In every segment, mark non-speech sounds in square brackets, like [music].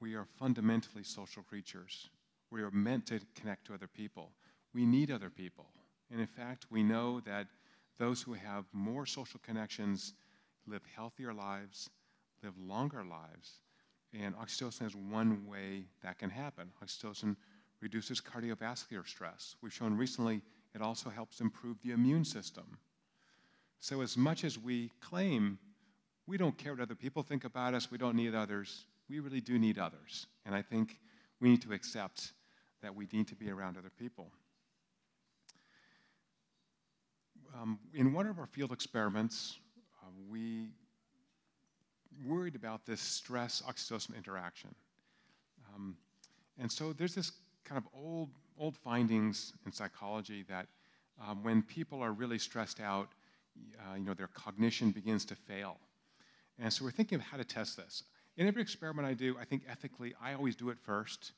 we are fundamentally social creatures. We are meant to connect to other people. We need other people. And in fact, we know that those who have more social connections live healthier lives, live longer lives. And oxytocin is one way that can happen. Oxytocin reduces cardiovascular stress. We've shown recently it also helps improve the immune system. So, as much as we claim we don't care what other people think about us, we don't need others, we really do need others. And I think we need to accept that we need to be around other people. Um, in one of our field experiments, uh, we worried about this stress oxytocin interaction. Um, and so there's this kind of old, old findings in psychology that um, when people are really stressed out, uh, you know, their cognition begins to fail. And so we're thinking of how to test this in every experiment I do, I think ethically, I always do it first.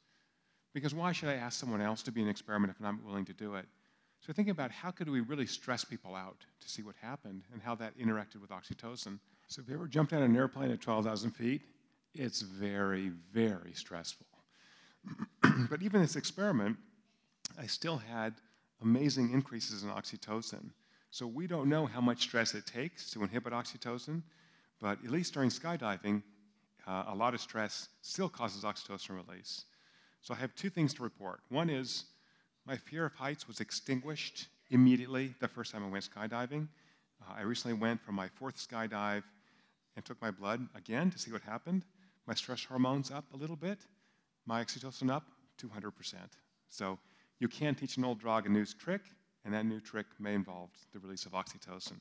Because why should I ask someone else to be an experiment if I'm not willing to do it? So think about how could we really stress people out to see what happened and how that interacted with oxytocin. So if you ever jumped out an airplane at 12,000 feet, it's very, very stressful. [clears throat] but even this experiment, I still had amazing increases in oxytocin. So we don't know how much stress it takes to inhibit oxytocin, but at least during skydiving, uh, a lot of stress still causes oxytocin release. So I have two things to report. One is my fear of heights was extinguished immediately the first time I went skydiving. Uh, I recently went for my fourth skydive and took my blood again to see what happened. My stress hormones up a little bit, my oxytocin up 200%. So you can teach an old dog a new trick, and that new trick may involve the release of oxytocin.